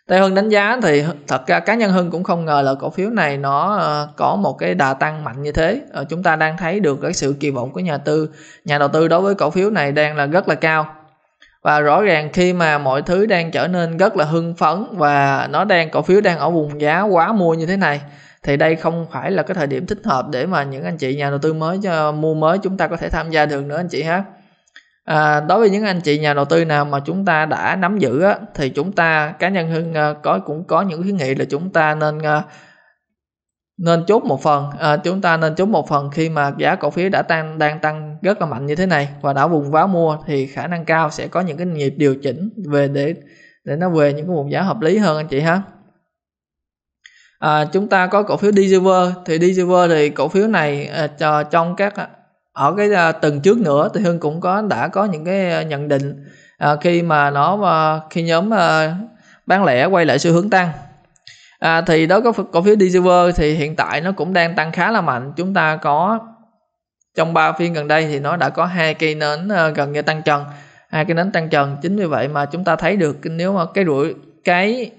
Tây Hưng đánh giá thì thật ra cá nhân Hưng cũng không ngờ là cổ phiếu này nó có một cái đà tăng mạnh như thế. Ờ, chúng ta đang thấy được cái sự kỳ vọng của nhà tư, nhà đầu tư đối với cổ phiếu này đang là rất là cao và rõ ràng khi mà mọi thứ đang trở nên rất là hưng phấn và nó đang cổ phiếu đang ở vùng giá quá mua như thế này thì đây không phải là cái thời điểm thích hợp để mà những anh chị nhà đầu tư mới ờ, mua mới chúng ta có thể tham gia được nữa anh chị ha à, đối với những anh chị nhà đầu tư nào mà chúng ta đã nắm giữ á, thì chúng ta cá nhân hưng ờ, có cũng có những khuyến nghị là chúng ta nên ờ, nên chốt một phần à, chúng ta nên chốt một phần khi mà giá cổ phiếu đã tăng đang tăng rất là mạnh như thế này và đã vùng vá mua thì khả năng cao sẽ có những cái nhịp điều chỉnh về để để nó về những cái vùng giá hợp lý hơn anh chị ha à, chúng ta có cổ phiếu Digiver thì Digiver thì cổ phiếu này à, trong các à, ở cái à, tuần trước nữa thì Hưng cũng có đã có những cái à, nhận định à, khi mà nó à, khi nhóm à, bán lẻ quay lại xu hướng tăng à, thì đối với cổ phiếu December thì hiện tại nó cũng đang tăng khá là mạnh chúng ta có trong 3 phiên gần đây thì nó đã có hai cây nến ờ, gần như tăng trần hai cây nến tăng trần chính vì vậy mà chúng ta thấy được nếu mà cái rủi cái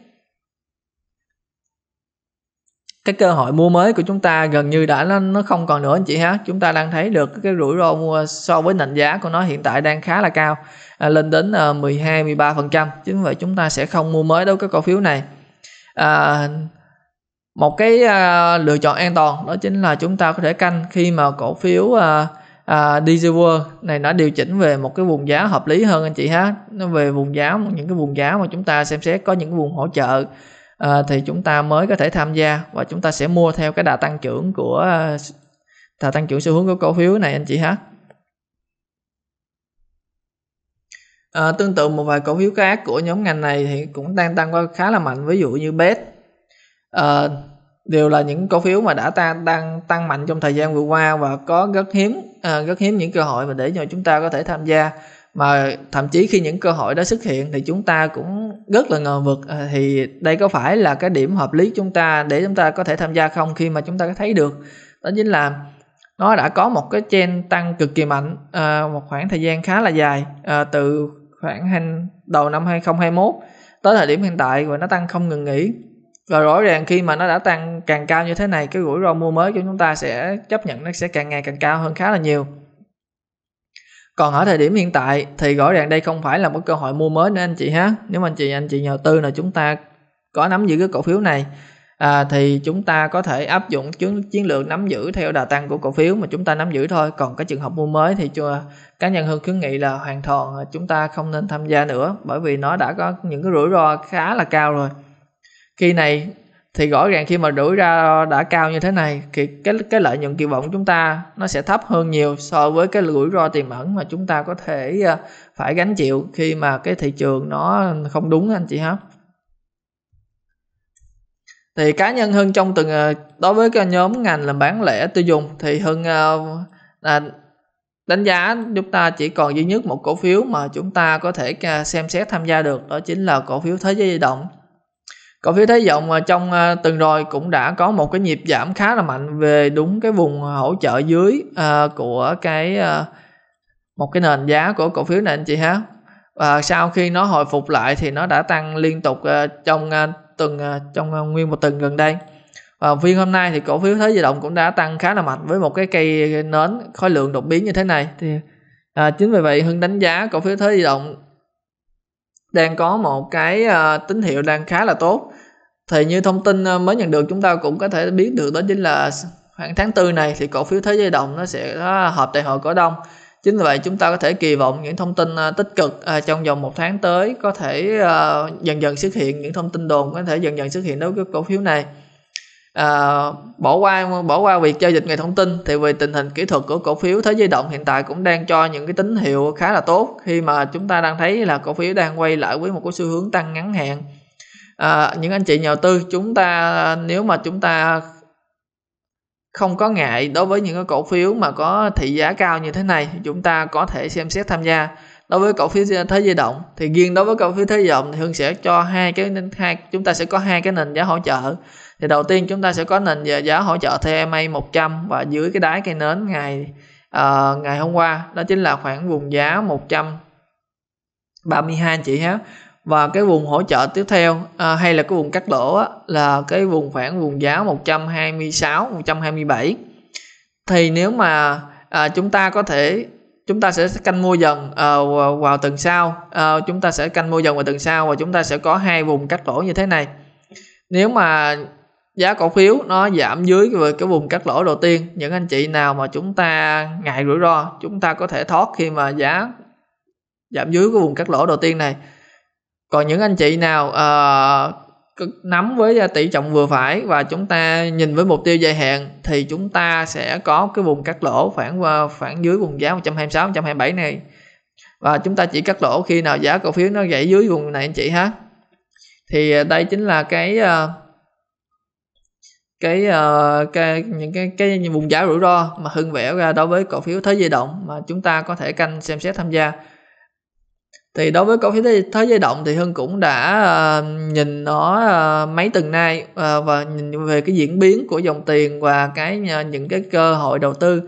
cái cơ hội mua mới của chúng ta gần như đã nó, nó không còn nữa anh chị ha chúng ta đang thấy được cái rủi ro mua so với nền giá của nó hiện tại đang khá là cao à, lên đến uh, 12 13 phần trăm chính vậy chúng ta sẽ không mua mới đối với cổ phiếu này à, một cái à, lựa chọn an toàn đó chính là chúng ta có thể canh khi mà cổ phiếu à, à, DJ này nó điều chỉnh về một cái vùng giá hợp lý hơn anh chị ha nó về vùng giá những cái vùng giá mà chúng ta xem xét có những cái vùng hỗ trợ à, thì chúng ta mới có thể tham gia và chúng ta sẽ mua theo cái đà tăng trưởng của đà tăng trưởng xu hướng của cổ phiếu này anh chị ha À, tương tự một vài cổ phiếu khác của nhóm ngành này thì cũng đang tăng qua khá là mạnh ví dụ như BET à, ờ, đều là những cổ phiếu mà đã ta đang tăng mạnh trong thời gian vừa qua và có rất hiếm à, rất hiếm những cơ hội mà để cho chúng ta có thể tham gia mà thậm chí khi những cơ hội đó xuất hiện thì chúng ta cũng rất là ngờ vực à, thì đây có phải là cái điểm hợp lý chúng ta để chúng ta có thể tham gia không khi mà chúng ta thấy được đó chính là nó đã có một cái trend tăng cực kỳ mạnh à, một khoảng thời gian khá là dài à, từ khoảng đầu năm 2021 tới thời điểm hiện tại và nó tăng không ngừng nghỉ và rõ ràng khi mà nó đã tăng càng cao như thế này cái rủi ro mua mới của chúng ta sẽ chấp nhận nó sẽ càng ngày càng cao hơn khá là nhiều còn ở thời điểm hiện tại thì rõ ràng đây không phải là một cơ hội mua mới nữa anh chị ha nếu mà anh chị anh chị nhà tư là chúng ta có nắm giữ cái cổ phiếu này à, thì chúng ta có thể áp dụng chiến, chiến lược nắm giữ theo đà tăng của cổ phiếu mà chúng ta nắm giữ thôi còn cái trường hợp mua mới thì chưa, cá nhân hơn khuyến nghị là hoàn toàn chúng ta không nên tham gia nữa bởi vì nó đã có những cái rủi ro khá là cao rồi khi này thì rõ ràng khi mà rủi ra đã cao như thế này thì cái cái lợi nhuận kỳ vọng chúng ta nó sẽ thấp hơn nhiều so với cái rủi ro tiềm ẩn mà chúng ta có thể à, phải gánh chịu khi mà cái thị trường nó không đúng anh chị ha thì cá nhân hơn trong từng ờ, đối với cái nhóm ngành làm bán lẻ tiêu dùng thì hơn ờ, à, đánh giá chúng ta chỉ còn duy nhất một cổ phiếu mà chúng ta có thể ờ, xem xét tham gia được đó chính là cổ phiếu thế giới di động cổ phiếu thế giới động trong tuần rồi cũng đã có một cái nhịp giảm khá là mạnh về đúng cái vùng hỗ trợ dưới của cái một cái nền giá của cổ phiếu này anh chị ha và sau khi nó hồi phục lại thì nó đã tăng liên tục trong tuần à, trong à, nguyên một tuần gần đây và phiên hôm nay thì cổ phiếu thế Giới động cũng đã tăng khá là mạnh với một cái cây nến khối lượng đột biến như thế này thì à, chính vì vậy hưng đánh giá cổ phiếu thế Giới động đang có một cái à, tín hiệu đang khá là tốt thì như thông tin à, mới nhận được chúng ta cũng có thể biết được đó chính là khoảng tháng tư này thì cổ phiếu thế giới động nó sẽ hợp đại hội cổ đông chính vì vậy chúng ta có thể kỳ vọng những thông tin à, tích cực à, trong vòng một tháng tới có thể à, dần dần xuất hiện những thông tin đồn có thể dần dần xuất hiện đối với cổ phiếu này à, bỏ qua bỏ qua việc giao dịch ngày thông tin thì về tình hình kỹ thuật của cổ phiếu thế giới động hiện tại cũng đang cho những cái tín hiệu khá là tốt khi mà chúng ta đang thấy là cổ phiếu đang quay lại với một cái xu hướng tăng ngắn hạn à, những anh chị nhà đầu tư chúng ta nếu mà chúng ta không có ngại đối với những cái cổ phiếu mà có thị giá cao như thế này chúng ta có thể xem xét tham gia đối với cổ phiếu thế di động thì riêng đối với cổ phiếu thế di động thì hương sẽ cho hai cái hai chúng ta sẽ có hai cái nền giá hỗ trợ thì đầu tiên chúng ta sẽ có nền giá hỗ trợ TMA 100 và dưới cái đáy cây nến ngày uh, ngày hôm qua đó chính là khoảng vùng giá 132 anh chị ha và cái vùng hỗ trợ tiếp theo à, hay là cái vùng cắt lỗ á, là cái vùng khoảng vùng giá 126 127 thì nếu mà à, chúng ta có thể chúng ta sẽ canh mua dần à, vào, vào tuần sau à, chúng ta sẽ canh mua dần vào tuần sau và chúng ta sẽ có hai vùng cắt lỗ như thế này nếu mà giá cổ phiếu nó giảm dưới cái, cái vùng cắt lỗ đầu tiên những anh chị nào mà chúng ta ngại rủi ro chúng ta có thể thoát khi mà giá giảm dưới cái vùng cắt lỗ đầu tiên này còn những anh chị nào uh, nắm với ờ, tỷ trọng vừa phải và chúng ta nhìn với mục tiêu dài hạn thì chúng ta sẽ có cái vùng cắt lỗ khoảng ờ, khoảng dưới vùng giá 126 127 này và chúng ta chỉ cắt lỗ khi nào giá cổ phiếu nó gãy dưới vùng này anh chị ha thì đây chính là cái uh, cái, uh, cái những cái cái vùng giá rủi ro mà hưng vẽ ra đối với cổ phiếu thế di động mà chúng ta có thể canh xem xét tham gia thì đối với cổ phiếu thế giới động thì hưng cũng đã uh, nhìn nó uh, mấy tuần nay uh, và nhìn về cái diễn biến của dòng tiền và cái uh, những cái cơ hội đầu tư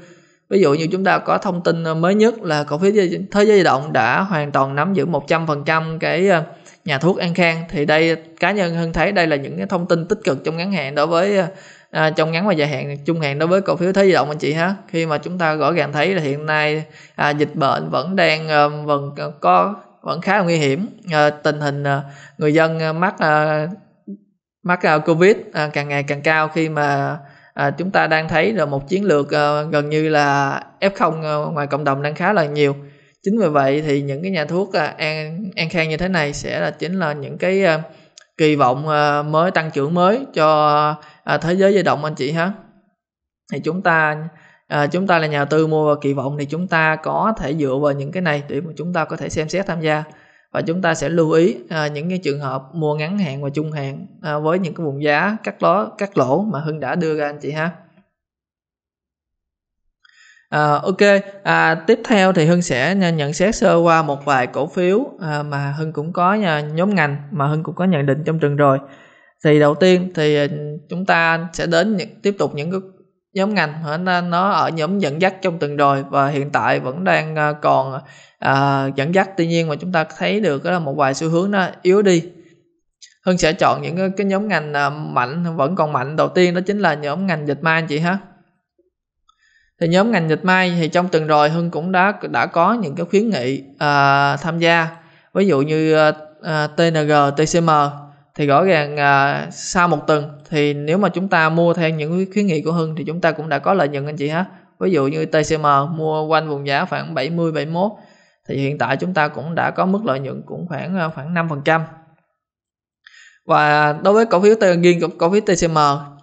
ví dụ như chúng ta có thông tin mới nhất là cổ phiếu thế giới động đã hoàn toàn nắm giữ 100% cái uh, nhà thuốc an khang thì đây cá nhân hưng thấy đây là những cái thông tin tích cực trong ngắn hạn đối với à, trong ngắn và dài hạn trung hạn đối với cổ phiếu thế giới động anh chị ha khi mà chúng ta rõ ràng thấy là hiện nay à, dịch bệnh vẫn đang à, vẫn có vẫn khá là nguy hiểm ờ, tình hình ờ, người dân ờ, mắc mắc covid càng ngày càng cao khi mà chúng ta đang thấy là một chiến lược gần như là f0 ngoài cộng đồng đang khá là nhiều chính vì vậy thì những cái nhà thuốc an an khang như thế này sẽ là chính là những cái kỳ vọng mới tăng trưởng mới cho thế giới di động anh chị ha thì chúng ta à, chúng ta là nhà tư mua và kỳ vọng thì chúng ta có thể dựa vào những cái này để mà chúng ta có thể xem xét tham gia và chúng ta sẽ lưu ý à, những cái trường hợp mua ngắn hạn và trung hạn à, với những cái vùng giá cắt lỗ cắt lỗ mà hưng đã đưa ra anh chị ha À, ok à, tiếp theo thì hưng sẽ nhận xét sơ qua một vài cổ phiếu à, mà hưng cũng có à, nhóm ngành mà hưng cũng có nhận định trong trường rồi thì đầu tiên thì à, chúng ta sẽ đến những, tiếp tục những cái Nhóm ngành hả? nó ở nhóm dẫn dắt trong từng rồi và hiện tại vẫn đang, à, còn, à, dẫn dắt. Tuy nhiên mà chúng ta thấy được á là một vài xu hướng nó yếu đi. Hưng sẽ chọn những, cái nhóm ngành, à, mạnh vẫn còn mạnh. Đầu tiên đó chính là nhóm ngành dệt may chị ha. Thì nhóm ngành dịch may thì trong tuần rồi Hưng cũng đã đã có những cái khuyến nghị, à, tham gia, ví dụ như, a, à, TNG, TCM thì rõ ràng à, sau một tuần thì nếu mà chúng ta mua theo những khuyến nghị của Hưng thì chúng ta cũng đã có lợi nhuận anh chị ha ví dụ như TCM mua quanh vùng giá khoảng 70 71 thì hiện tại chúng ta cũng đã có mức lợi nhuận cũng khoảng à, khoảng 5% và đối với cổ phiếu riêng cổ phiếu TCM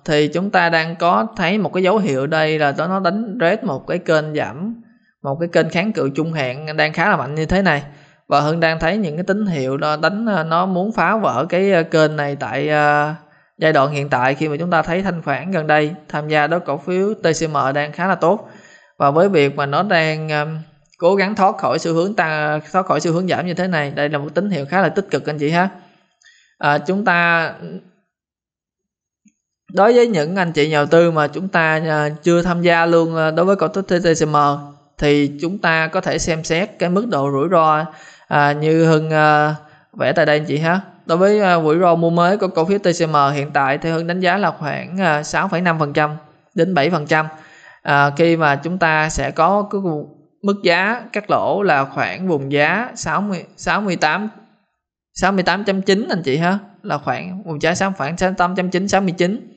thì chúng ta đang có thấy một cái dấu hiệu đây là nó đánh rết một cái kênh giảm một cái kênh kháng cự trung hạn đang khá là mạnh như thế này và hưng đang thấy những cái tín hiệu nó đánh ờ, nó muốn phá vỡ cái ờ, kênh này tại ờ, giai đoạn hiện tại khi mà chúng ta thấy thanh khoản gần đây tham gia đó cổ phiếu TCM đang khá là tốt và với việc mà nó đang cố gắng thoát khỏi xu hướng tăng thoát khỏi xu hướng giảm như thế này đây là một tín hiệu khá là tích cực anh chị ha à, chúng ta đối với những anh chị nhà đầu tư mà chúng ta chưa tham gia luôn đối với cổ phiếu TCM thì chúng ta có thể xem xét cái mức độ rủi ro à, như hưng à, vẽ tại đây anh chị ha đối với à, rủi ro mua mới của cổ phiếu tcm hiện tại thì hưng đánh giá là khoảng à, 6,5% đến 7% à, khi mà chúng ta sẽ có cái mức giá cắt lỗ là khoảng vùng giá 60 68 68.9 anh chị ha là khoảng vùng giá 6 khoảng 68.9 69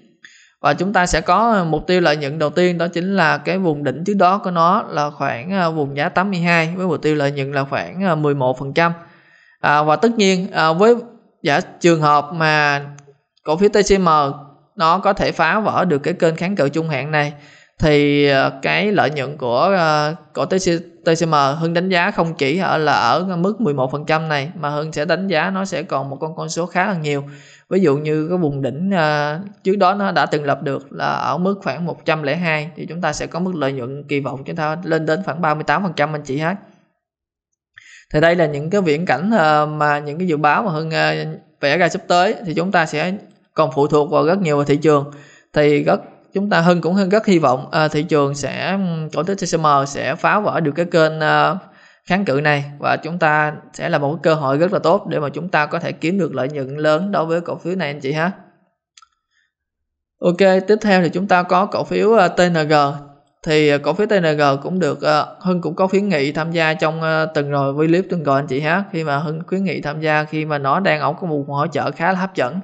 và chúng ta sẽ có ờ, mục tiêu lợi nhuận đầu tiên đó chính là cái vùng đỉnh trước đó của nó là khoảng ờ, vùng giá 82 với mục tiêu lợi nhuận là khoảng 11% ờ, à, và tất nhiên à, với giả trường hợp mà cổ phiếu TCM nó có thể phá vỡ được cái kênh kháng cự trung hạn này thì cái lợi nhuận của cổ TCM Hưng đánh giá không chỉ ở là ở mức 11% này mà Hưng sẽ đánh giá nó sẽ còn một con con số khá là nhiều ví dụ như cái vùng đỉnh uh, trước đó nó đã từng lập được là ở mức khoảng 102 thì chúng ta sẽ có mức lợi nhuận kỳ vọng chúng ta lên đến khoảng 38% anh chị hát thì đây là những cái viễn cảnh uh, mà những cái dự báo mà hơn uh, ờ, vẽ ra sắp tới thì chúng ta sẽ còn phụ thuộc vào rất nhiều vào thị trường thì rất chúng ta hơn cũng hơn rất hy vọng uh, thị trường sẽ cổ phiếu TCM sẽ phá vỡ được cái kênh uh, kháng cự này và chúng ta sẽ là một cơ hội rất là tốt để mà chúng ta có thể kiếm được lợi nhuận lớn đối với cổ phiếu này anh chị ha Ok tiếp theo thì chúng ta có cổ phiếu ờ, TNG thì ờ, cổ phiếu TNG cũng được ờ, Hưng cũng có khuyến nghị tham gia trong từng rồi với clip từng rồi anh chị ha khi mà Hưng khuyến nghị tham gia khi mà nó đang ở có một hỗ trợ khá là hấp dẫn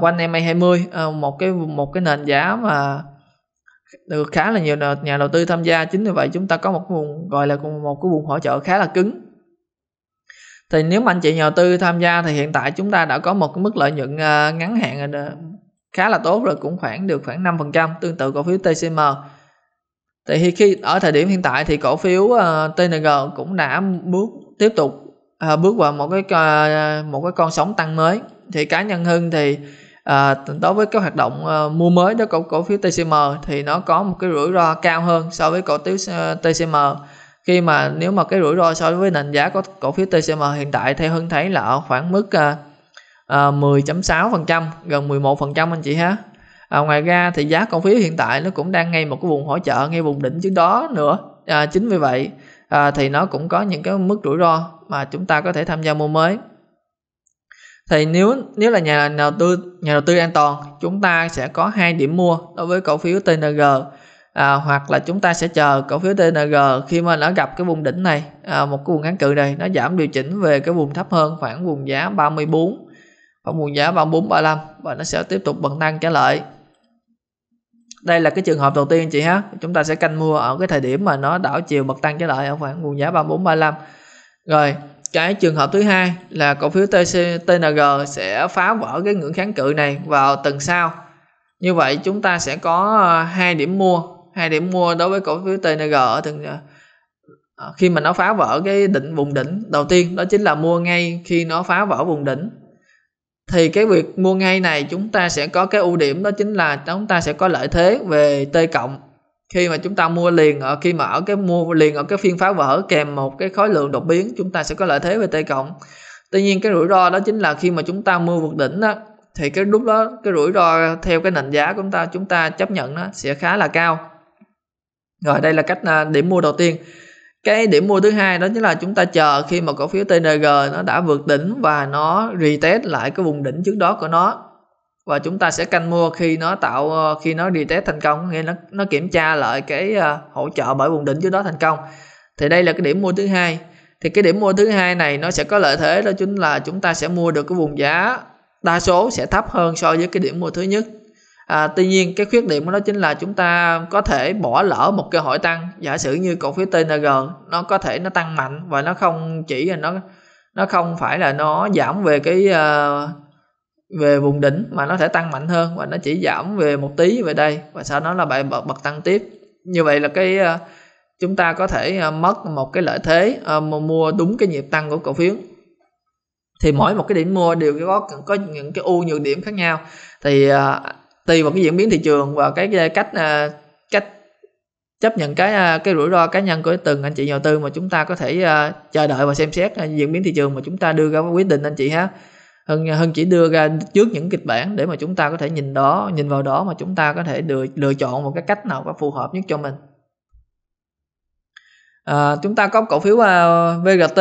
quanh em 20 à, một cái một cái nền giá mà được khá là nhiều nhà đầu tư tham gia chính vì vậy chúng ta có một vùng gọi là một cái vùng hỗ trợ khá là cứng thì nếu mà anh chị nhà đầu tư tham gia thì hiện tại chúng ta đã có một cái mức lợi nhuận ờ, ngắn hạn khá là tốt rồi cũng khoảng được khoảng 5% tương tự cổ phiếu TCM thì khi ở thời điểm hiện tại thì cổ phiếu ờ, TNG cũng đã bước tiếp tục ờ, bước vào một cái một cái con sóng tăng mới thì cá nhân Hưng thì à, đối với cái hoạt động à, mua mới đó cổ, cổ phiếu TCM thì nó có một cái rủi ro cao hơn so với cổ phiếu ờ, TCM khi mà nếu mà cái rủi ro so với nền giá của cổ phiếu TCM hiện tại theo Hưng thấy là ở khoảng mức à, à, 10.6% gần 11% anh chị ha à, ngoài ra thì giá cổ phiếu hiện tại nó cũng đang ngay một cái vùng hỗ trợ ngay vùng đỉnh trước đó nữa à, chính vì vậy à, thì nó cũng có những cái mức rủi ro mà chúng ta có thể tham gia mua mới thì nếu nếu là nhà đầu tư nhà đầu tư an toàn chúng ta sẽ có hai điểm mua đối với cổ phiếu TNG à, hoặc là chúng ta sẽ chờ cổ phiếu TNG khi mà nó gặp cái vùng đỉnh này à, một cái vùng kháng cự này nó giảm điều chỉnh về cái vùng thấp hơn khoảng vùng giá 34 hoặc vùng giá 34 35 và nó sẽ tiếp tục bật tăng trở lại đây là cái trường hợp đầu tiên chị ha chúng ta sẽ canh mua ở cái thời điểm mà nó đảo chiều bật tăng trở lại ở khoảng vùng giá 34 35 rồi cái trường hợp thứ hai là cổ phiếu TC, TNG sẽ phá vỡ cái ngưỡng kháng cự này vào tuần sau như vậy chúng ta sẽ có ờ, hai điểm mua hai điểm mua đối với cổ phiếu TNG ở từng ờ, ờ, khi mà nó phá vỡ cái định vùng đỉnh đầu tiên đó chính là mua ngay khi nó phá vỡ vùng đỉnh thì cái việc mua ngay này chúng ta sẽ có cái ưu điểm đó chính là chúng ta sẽ có lợi thế về T cộng khi mà chúng ta mua liền ở khi mà ở cái mua liền ở cái phiên phá vỡ kèm một cái khối lượng đột biến chúng ta sẽ có lợi thế về t cộng tuy nhiên cái rủi ro đó chính là khi mà chúng ta mua vượt đỉnh đó thì cái lúc đó cái rủi ro theo cái nền giá của chúng ta chúng ta chấp nhận nó sẽ khá là cao rồi đây là cách à, điểm mua đầu tiên cái điểm mua thứ hai đó chính là chúng ta chờ khi mà cổ phiếu TNG nó đã vượt đỉnh và nó retest lại cái vùng đỉnh trước đó của nó và chúng ta sẽ canh mua khi nó tạo ờ, khi nó đi test thành công nghĩa nó nó kiểm tra lại cái ờ, hỗ trợ bởi vùng đỉnh trước đó thành công thì đây là cái điểm mua thứ hai thì cái điểm mua thứ hai này nó sẽ có lợi thế đó chính là chúng ta sẽ mua được cái vùng giá đa số sẽ thấp hơn so với cái điểm mua thứ nhất à, tuy nhiên cái khuyết điểm của nó chính là chúng ta có thể bỏ lỡ một cơ hội tăng giả sử như cổ phiếu TNG nó có thể nó tăng mạnh và nó không chỉ là nó nó không phải là nó giảm về cái uh, về vùng đỉnh mà nó thể tăng mạnh hơn và nó chỉ giảm về một tí về đây và sau đó là bài bật, bật tăng tiếp như vậy là cái ờ, chúng ta có thể ờ, mất một cái lợi thế ờ, mua đúng cái nhịp tăng của cổ phiếu thì mỗi một cái điểm mua đều có có những cái ưu nhược điểm khác nhau thì tùy vào cái diễn biến thị trường và cái cách cách chấp nhận cái cái rủi ro cá nhân của từng anh chị nhà đầu tư mà chúng ta có thể chờ đợi và xem xét diễn biến thị trường mà chúng ta đưa ra quyết định anh chị ha hơn hơn chỉ đưa ra trước những kịch bản để mà chúng ta có thể nhìn đó nhìn vào đó mà chúng ta có thể lựa, lựa chọn một cái cách nào có phù hợp nhất cho mình à, chúng ta có cổ phiếu uh, VGT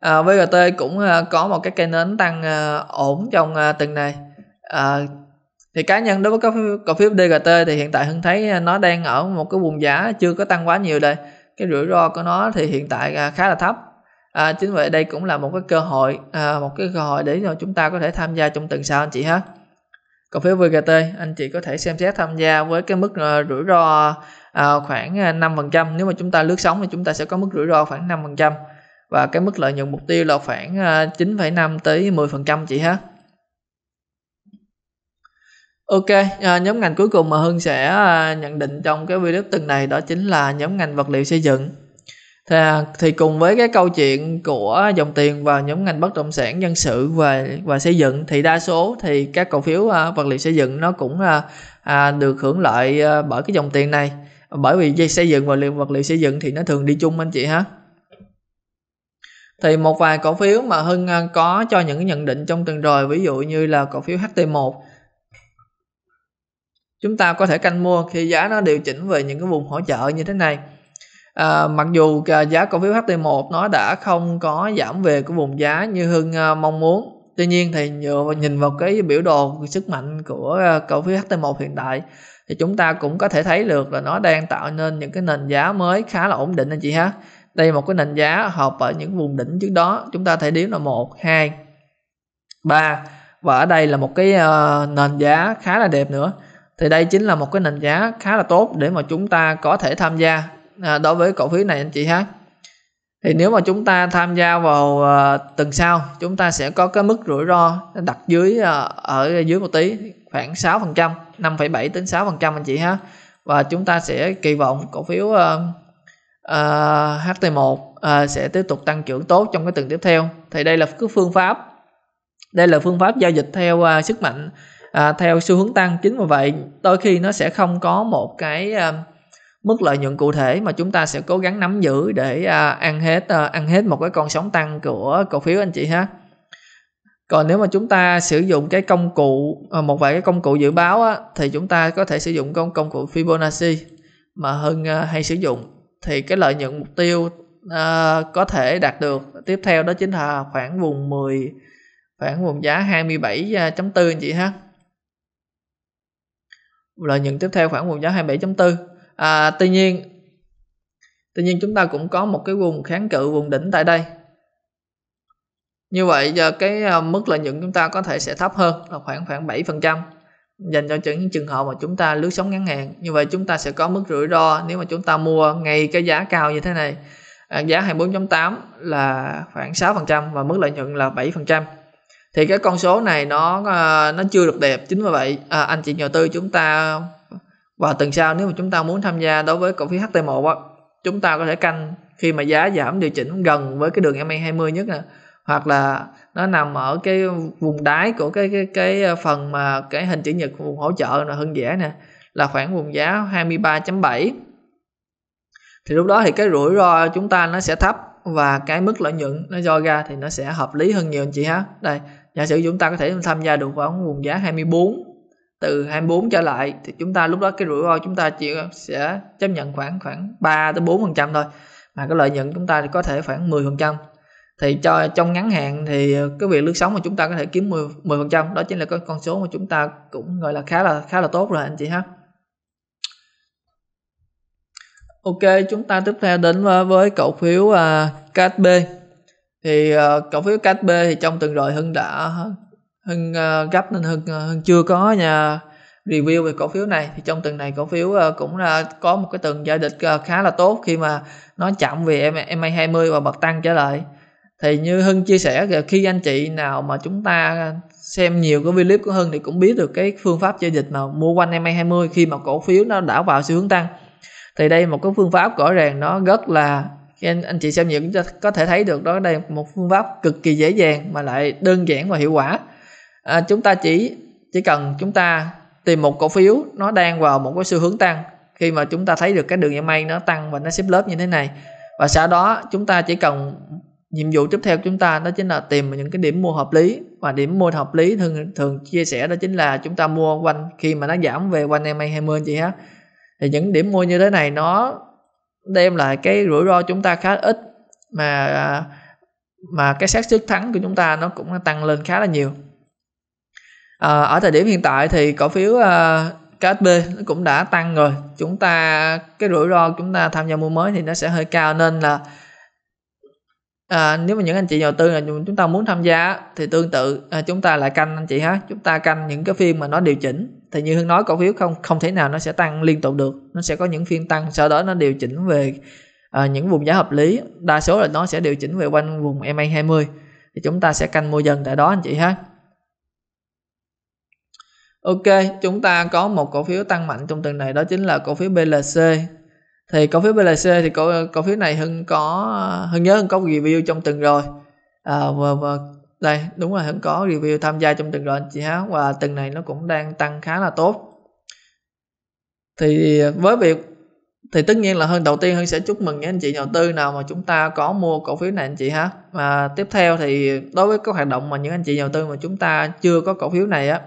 à, VGT à, cũng uh, có một cái cây nến tăng uh, ổn trong uh, tuần này à, thì cá nhân đối với cổ phiếu DGT thì hiện tại Hưng thấy nó đang ở một cái vùng giá chưa có tăng quá nhiều đây cái rủi ro của nó thì hiện tại khá là thấp à, chính vậy đây cũng là một cái cơ hội à, một cái cơ hội để cho chúng ta có thể tham gia trong tuần sau anh chị ha cổ phiếu VGT anh chị có thể xem xét tham gia với cái mức ờ, rủi ro uh, khoảng 5% à, nếu mà chúng ta lướt sóng thì chúng ta sẽ có mức rủi ro khoảng 5% và cái mức lợi nhuận mục tiêu là khoảng 9,5 à, tới 10% chị ha. Ok, à, nhóm ngành cuối cùng mà Hưng sẽ nhận định trong cái video tuần này đó chính là nhóm ngành vật liệu xây dựng thì, à, thì cùng với cái câu chuyện của dòng tiền vào nhóm ngành bất động sản dân sự và và xây dựng thì đa số thì các cổ phiếu à, vật liệu xây dựng nó cũng à, à, được hưởng lợi à, bởi cái dòng tiền này bởi vì dây xây dựng và liệu vật liệu xây dựng thì nó thường đi chung anh chị ha thì một vài cổ phiếu mà hưng à, có cho những nhận định trong tuần rồi ví dụ như là cổ phiếu ht1 chúng ta có thể canh mua khi giá nó điều chỉnh về những cái vùng hỗ trợ như thế này À, mặc dù ờ, giá cổ phiếu HT1 nó đã không có giảm về cái vùng giá như Hưng ờ, mong muốn tuy nhiên thì dựa nhìn vào cái biểu đồ sức mạnh của cổ phiếu HT1 hiện tại thì chúng ta cũng có thể thấy được là nó đang tạo nên những cái nền giá mới khá là ổn định anh chị ha đây là một cái nền giá hợp ở những vùng đỉnh trước đó chúng ta thể điểm là một hai ba và ở đây là một cái uh, nền giá khá là đẹp nữa thì đây chính là một cái nền giá khá là tốt để mà chúng ta có thể tham gia À, đối với cổ phiếu này anh chị ha thì nếu mà chúng ta tham gia vào à, tuần sau chúng ta sẽ có cái mức rủi ro đặt dưới à, ở dưới một tí khoảng 6 phần trăm 5,7 đến 6 phần trăm anh chị ha và chúng ta sẽ kỳ vọng cổ phiếu à, à, HT1 à, sẽ tiếp tục tăng trưởng tốt trong cái tuần tiếp theo thì đây là cái phương pháp đây là phương pháp giao dịch theo à, sức mạnh à, theo xu hướng tăng chính vì vậy đôi khi nó sẽ không có một cái à, mức lợi nhuận cụ thể mà chúng ta sẽ cố gắng nắm giữ để à, ăn hết à, ăn hết một cái con sóng tăng của cổ phiếu anh chị ha còn nếu mà chúng ta sử dụng cái công cụ à, một vài cái công cụ dự báo á, thì chúng ta có thể sử dụng công công cụ Fibonacci mà hơn hay sử dụng thì cái lợi nhuận mục tiêu à, có thể đạt được tiếp theo đó chính là khoảng vùng 10 khoảng vùng giá 27.4 anh chị ha lợi nhuận tiếp theo khoảng vùng giá 27.4 à, tuy nhiên tuy nhiên chúng ta cũng có một cái vùng kháng cự vùng đỉnh tại đây như vậy giờ cái à, mức lợi nhuận chúng ta có thể sẽ thấp hơn là khoảng khoảng 7% dành cho những trường hợp mà chúng ta lướt sóng ngắn hạn như vậy chúng ta sẽ có mức rủi ro nếu mà chúng ta mua ngay cái giá cao như thế này à, giá 24.8 là khoảng 6% và mức lợi nhuận là 7% thì cái con số này nó à, nó chưa được đẹp chính vì vậy à, anh chị nhà tư chúng ta và tuần sau nếu mà chúng ta muốn tham gia đối với cổ phiếu HT1 á chúng ta có thể canh khi mà giá giảm điều chỉnh gần với cái đường MA 20 nhất nè hoặc là nó nằm ở cái vùng đáy của cái cái cái ờ, phần mà cái hình chữ nhật vùng hỗ trợ là hơn dễ nè là khoảng vùng giá 23.7 thì lúc đó thì cái rủi ro chúng ta nó sẽ thấp và cái mức lợi nhuận nó do ra thì nó sẽ hợp lý hơn nhiều anh chị ha đây giả sử chúng ta có thể tham gia được vào vùng giá 24 từ 24 trở lại thì chúng ta lúc đó cái rủi ro chúng ta chỉ sẽ chấp nhận khoảng khoảng 3 tới 4 phần trăm thôi mà cái lợi nhuận chúng ta thì có thể khoảng 10 phần trăm thì cho trong ngắn hạn thì cái việc lướt sóng mà chúng ta có thể kiếm 10 10 phần trăm đó chính là cái con số mà chúng ta cũng gọi là khá là khá là tốt rồi anh chị ha Ok chúng ta tiếp theo đến với cổ phiếu uh, à, KHB thì uh, cổ phiếu KHB thì trong tuần rồi Hưng đã hưng ờ, gấp nên hưng, ờ, hưng chưa có nhà review về cổ phiếu này thì trong tuần này cổ phiếu ờ, cũng là có một cái tuần giao dịch khá là tốt khi mà nó chậm về MA 20 và bật tăng trở lại thì như Hưng chia sẻ khi anh chị nào mà chúng ta xem nhiều cái clip của Hưng thì cũng biết được cái phương pháp giao dịch mà mua quanh MA 20 khi mà cổ phiếu nó đã vào xu hướng tăng thì đây một cái phương pháp rõ ràng nó rất là khi anh, anh chị xem nhiều cũng có thể thấy được đó đây một phương pháp cực kỳ dễ dàng mà lại đơn giản và hiệu quả à, chúng ta chỉ chỉ cần chúng ta tìm một cổ phiếu nó đang vào một cái xu hướng tăng khi mà chúng ta thấy được cái đường dây mây nó tăng và nó xếp lớp như thế này và sau đó chúng ta chỉ cần nhiệm vụ tiếp theo của chúng ta đó chính là tìm những cái điểm mua hợp lý và điểm mua hợp lý thường thường chia sẻ đó chính là chúng ta mua quanh khi mà nó giảm về quanh em 20 chị ha thì những điểm mua như thế này nó đem lại cái rủi ro chúng ta khá ít mà mà cái xác suất thắng của chúng ta nó cũng tăng lên khá là nhiều à, ở thời điểm hiện tại thì cổ phiếu à, ờ, KSB nó cũng đã tăng rồi chúng ta cái rủi ro chúng ta tham gia mua mới thì nó sẽ hơi cao nên là à, nếu mà những anh chị đầu tư là chúng ta muốn tham gia thì tương tự à, chúng ta lại canh anh chị ha chúng ta canh những cái phiên mà nó điều chỉnh thì như hương nói cổ phiếu không không thể nào nó sẽ tăng liên tục được nó sẽ có những phiên tăng sau đó nó điều chỉnh về à, những vùng giá hợp lý đa số là nó sẽ điều chỉnh về quanh vùng MA 20 thì chúng ta sẽ canh mua dần tại đó anh chị ha Ok, chúng ta có một cổ phiếu tăng mạnh trong tuần này đó chính là cổ phiếu BLC. Thì cổ phiếu BLC thì cổ, cổ phiếu này Hưng có Hưng nhớ Hưng có review trong tuần rồi. À, và, và, đây, đúng rồi Hưng có review tham gia trong tuần rồi anh chị há và tuần này nó cũng đang tăng khá là tốt. Thì với việc thì tất nhiên là hơn đầu tiên hưng sẽ chúc mừng những anh chị nhà đầu tư nào mà chúng ta có mua cổ phiếu này anh chị ha và tiếp theo thì đối với các hoạt động mà những anh chị nhà đầu tư mà chúng ta chưa có cổ phiếu này á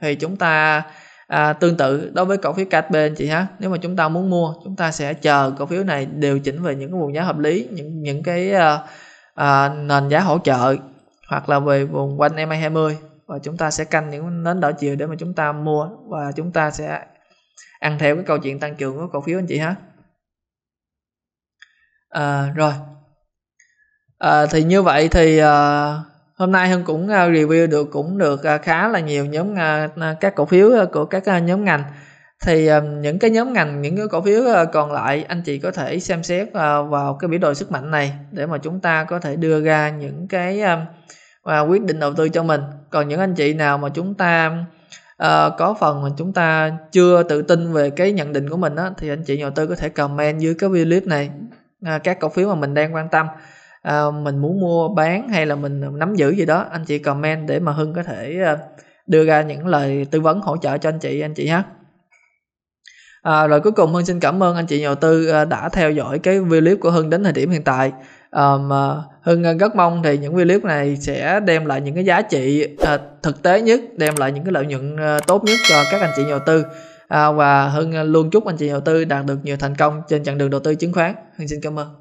thì chúng ta à, tương tự đối với cổ phiếu KHB anh chị ha nếu mà chúng ta muốn mua chúng ta sẽ chờ cổ phiếu này điều chỉnh về những cái vùng giá hợp lý những những cái à, à, nền giá hỗ trợ hoặc là về vùng quanh MA20 và chúng ta sẽ canh những nến đảo chiều để mà chúng ta mua và chúng ta sẽ ăn theo cái câu chuyện tăng trưởng của cổ phiếu anh chị ha à, rồi à, thì như vậy thì à, hôm nay hưng cũng ờ, review được cũng được ờ, khá là nhiều nhóm ờ, các cổ phiếu của các nhóm ngành thì những cái nhóm ngành những cái cổ phiếu còn lại anh chị có thể xem xét vào cái biểu đồ sức mạnh này để mà chúng ta có thể đưa ra những cái quyết định đầu tư cho mình còn những anh chị nào mà chúng ta có phần mà chúng ta chưa tự tin về cái nhận định của mình thì anh chị nhà đầu tư có thể comment dưới cái video clip này các cổ phiếu mà mình đang quan tâm uh, mình muốn mua bán hay là mình nắm giữ gì đó anh chị comment để mà hưng có thể ờ, đưa ra những lời tư vấn hỗ trợ cho anh chị anh chị nhé À, ờ, rồi cuối cùng Hưng xin cảm ơn anh chị nhà đầu tư đã theo dõi cái video của Hưng đến thời điểm hiện tại. Um, Hưng rất mong thì những video này sẽ đem lại những cái giá trị uh, thực tế nhất, đem lại những cái lợi nhuận uh, tốt nhất cho các anh chị nhà đầu tư. À, và Hưng luôn chúc anh chị nhà đầu tư đạt được nhiều thành công trên chặng đường đầu tư chứng khoán. Hưng xin cảm ơn.